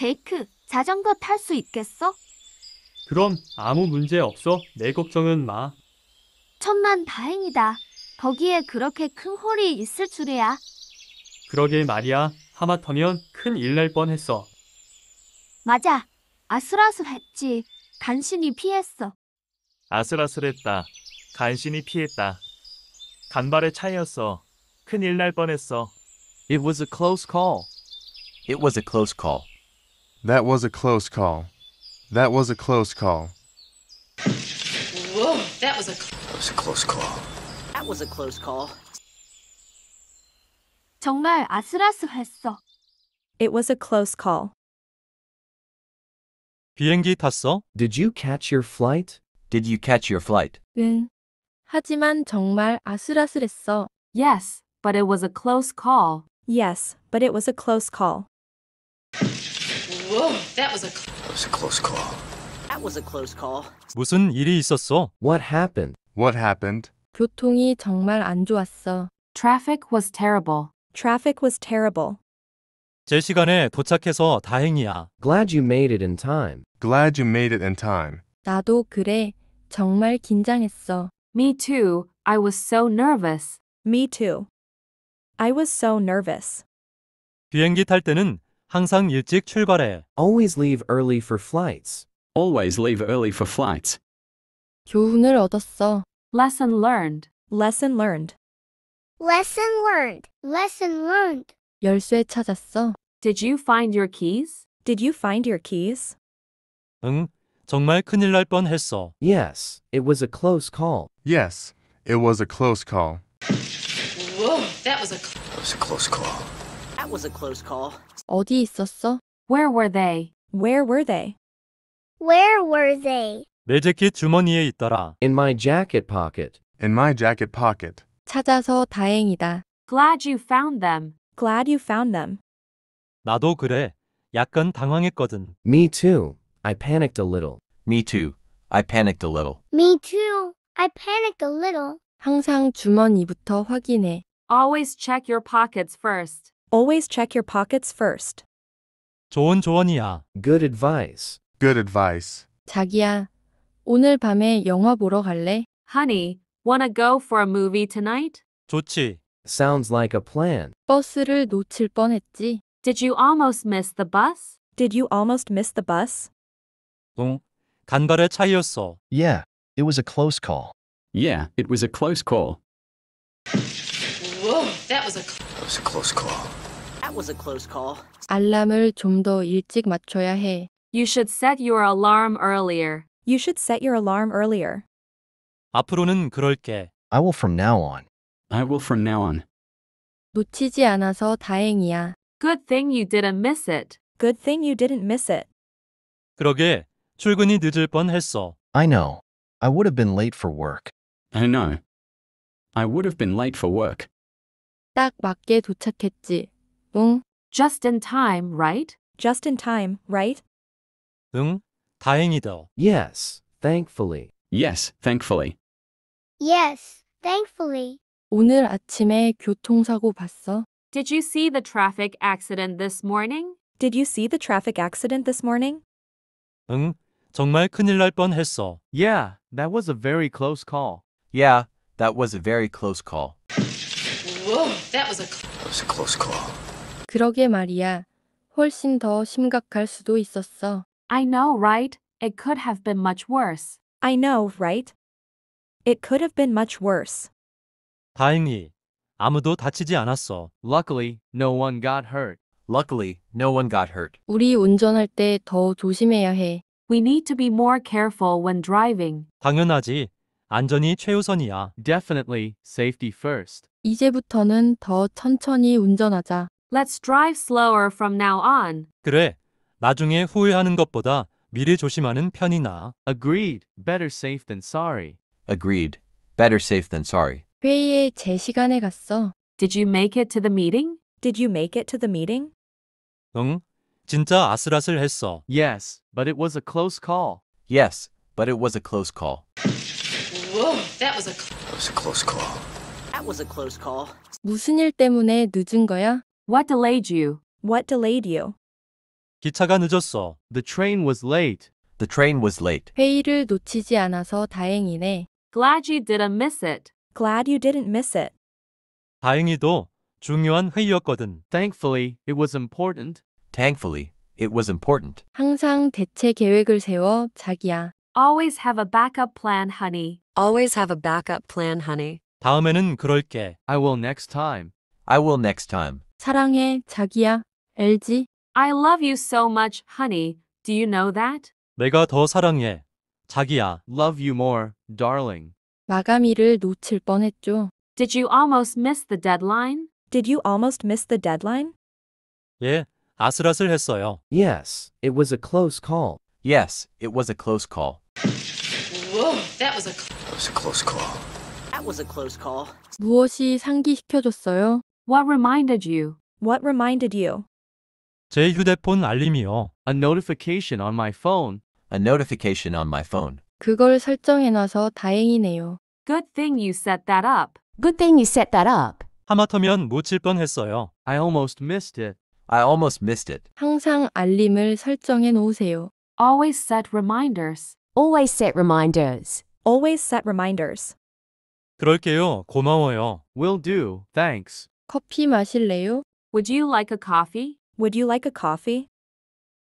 제이크, 자전거 탈 수 있겠어? 그럼 아무 문제 없어. 내 걱정은 마. 천만 다행이다. 거기에 그렇게 큰 홀이 있을 줄이야. 그러게 말이야. 하마터면 큰일날 뻔했어. 맞아. 아슬아슬했지. 간신히 피했어. 아슬아슬했다. 간신히 피했다. 간발의 차이였어. 큰일 날 뻔했어. It was a close call. It was a close call. That was a close call. That was a close call. Whoa, that was a. That was a close call. That was a close call. 정말 아슬아슬했어. It was a close call. 비행기 탔어? Did you catch your flight? Did you catch your flight? 응. 하지만 정말 아슬아슬했어. Yes, but it was a close call. Yes, but it was a close call. Whoa, that was a that was a close call. That was a close call. 무슨 일이 있었어? What happened? What happened? 교통이 정말 안 좋았어. Traffic was terrible. Traffic was terrible. 제 시간에 도착해서 다행이야. Glad you made it in time. Glad you made it in time. 나도 그래. 정말 긴장했어. Me too. I was so nervous. Me too. I was so nervous. 비행기 탈 때는 항상 일찍 출발해. Always leave early for flights. Always leave early for flights. 교훈을 얻었어. Lesson learned. Lesson learned. Lesson learned. Lesson learned. 열쇠 찾았어. Did you find your keys? Did you find your keys? 응, 정말 큰일 날 뻔했어. Yes, it was a close call. Yes, it was a close call. Whoa, that was a, cl- that was a close call was a close call. 어디 있었어? Where were they? Where were they? Where were they? 내 재킷 주머니에 있더라. In my jacket pocket. In my jacket pocket. 찾아서 다행이다. Glad you found them. Glad you found them. 나도 그래. 약간 당황했거든. Me too. I panicked a little. Me too. I panicked a little. Me too. I panicked a little. 항상 주머니부터 확인해. Always check your pockets first. Always check your pockets first. 좋은 조언이야. Good advice. Good advice. 자기야, 오늘 밤에 영화 보러 갈래? Honey, wanna go for a movie tonight? 좋지. Sounds like a plan. 버스를 놓칠 뻔했지. Did you almost miss the bus? Did you almost miss the bus? 응. 간발의 차이였어. Yeah, it was a close call. Yeah, it was a close call. Whoa, that was a That was a close call. That was a close call. 알람을 일찍 맞춰야 해. You should set your alarm earlier. You should set your alarm earlier. 앞으로는 그럴게. I will from now on. I will from now on. 놓치지 않아서 다행이야. Good thing you didn't miss it. Good thing you didn't miss it. 그러게, 출근이 늦을 뻔했어. I know. I would have been late for work. I know. I would have been late for work. 딱 맞게 도착했지. 응. Just in time, right? Just in time, right? 응, 다행이다. Yes, thankfully. Yes, thankfully. Yes, thankfully. 오늘 아침에 교통사고 봤어? Did you see the traffic accident this morning? Did you see the traffic accident this morning? 응, 정말 큰일 날 뻔했어. Yeah, that was a very close call. Yeah, that was a very close call. Whoa, that was a, cl- that was a close call. 그러게 말이야. 훨씬 더 심각할 수도 있었어. I know, right? It could have been much worse. I know, right? It could have been much worse. 다행히 아무도 다치지 않았어. Luckily, no one got hurt. Luckily, no one got hurt. 우리 운전할 때 더 조심해야 해. We need to be more careful when driving. 당연하지. 안전이 최우선이야. Definitely, safety first. 이제부터는 더 천천히 운전하자. Let's drive slower from now on. 그래, 나중에 후회하는 것보다 미리 조심하는 편이 나아. Agreed. Better safe than sorry. Agreed. Better safe than sorry. 회의에 제 시간에 갔어. Did you make it to the meeting? Did you make it to the meeting? 응, 진짜 아슬아슬했어. Yes, but it was a close call. Yes, but it was a close call. Whoa, that was a. That was a close call. That was a close call. 무슨 일 때문에 늦은 거야? What delayed you? What delayed you? 기차가 늦었어. The train was late. The train was late. 회의를 놓치지 않아서 다행이네. Glad you didn't miss it. Glad you didn't miss it. 다행히도 중요한 회의였거든. Thankfully, it was important. Thankfully, it was important. 항상 대체 계획을 세워, 자기야. Always have a backup plan, honey. Always have a backup plan, honey. 다음에는 그럴게. I will next time. I will next time. 사랑해, 자기야. LG. I love you so much, honey. Do you know that? 내가 더 사랑해. 자기야. Love you more, darling. 마감일을 놓칠 뻔했죠. Did you almost miss the deadline? Did you almost miss the deadline? 예, 아슬아슬했어요. Yes, it was a close call. Yes, it was a close call. Whoa, that was a, cl- that was a close call. That was a close call. 무엇이 상기시켜줬어요? What reminded you? What reminded you? 제 휴대폰 알림이요. A notification on my phone. A notification on my phone. 그걸 다행이네요. Good thing you set that up. Good thing you set that up. 하마터면 놓칠 뻔했어요. I almost missed it. I almost missed it. 항상 알림을 설정해 놓으세요. Always set reminders. Always set reminders. Always set reminders. 그럴게요. 고마워요. Will do. Thanks. 커피 마실래요? Would you like a coffee? Would you like a coffee?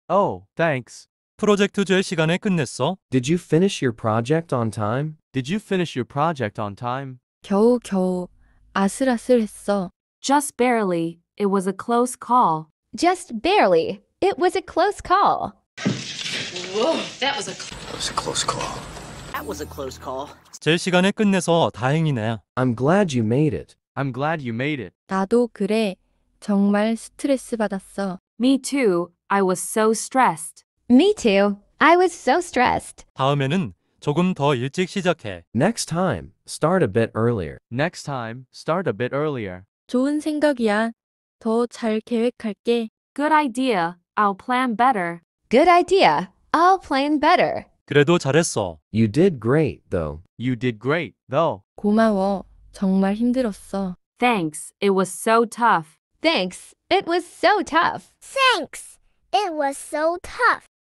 Oh, thanks. 프로젝트 제 시간에 끝냈어? Did you finish your project on time? Did you finish your project on time? 겨우 겨우 아슬아슬했어. Just barely. It was a close call. Just barely. It was a close call. Whoa, that was a close call. That was a close call. 제 시간에 끝내서 다행이네. I'm glad you made it. I'm glad you made it. 나도 그래. 정말 스트레스 받았어. Me too. I was so stressed. Me too. I was so stressed. 다음에는 조금 더 일찍 시작해. Next time, start a bit earlier. Next time, start a bit earlier. 좋은 생각이야. 더 잘 계획할게. Good idea. I'll plan better. Good idea. I'll plan better. 그래도 잘했어. You did great, though. You did great, though. 고마워. 정말 힘들었어. Thanks, it was so tough. Thanks. It was so tough. Thanks. It was so tough.